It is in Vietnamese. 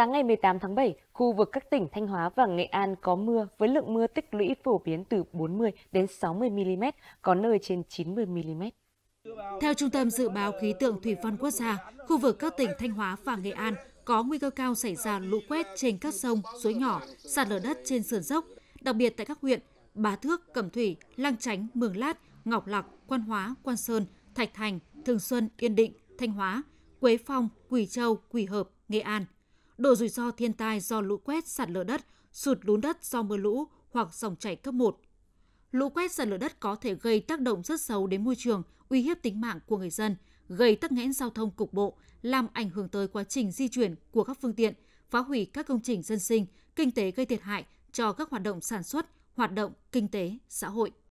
Sáng ngày 18 tháng 7, khu vực các tỉnh Thanh Hóa và Nghệ An có mưa với lượng mưa tích lũy phổ biến từ 40 đến 60 mm, có nơi trên 90 mm. Theo Trung tâm Dự báo Khí tượng Thủy văn Quốc gia, khu vực các tỉnh Thanh Hóa và Nghệ An có nguy cơ cao xảy ra lũ quét trên các sông, suối nhỏ, sạt lở đất trên sườn dốc, đặc biệt tại các huyện Bá Thước, Cẩm Thủy, Lang Chánh, Mường Lát, Ngọc Lặc, Quan Hóa, Quan Sơn, Thạch Thành, Thường Xuân, Yên Định, Thanh Hóa, Quế Phong, Quỳ Châu, Quỳ Hợp, Nghệ An – độ rủi ro thiên tai do lũ quét sạt lở đất, sụt lún đất do mưa lũ hoặc dòng chảy cấp 1. Lũ quét sạt lở đất có thể gây tác động rất xấu đến môi trường, uy hiếp tính mạng của người dân, gây tắc nghẽn giao thông cục bộ, làm ảnh hưởng tới quá trình di chuyển của các phương tiện, phá hủy các công trình dân sinh, kinh tế gây thiệt hại cho các hoạt động sản xuất, hoạt động kinh tế, xã hội.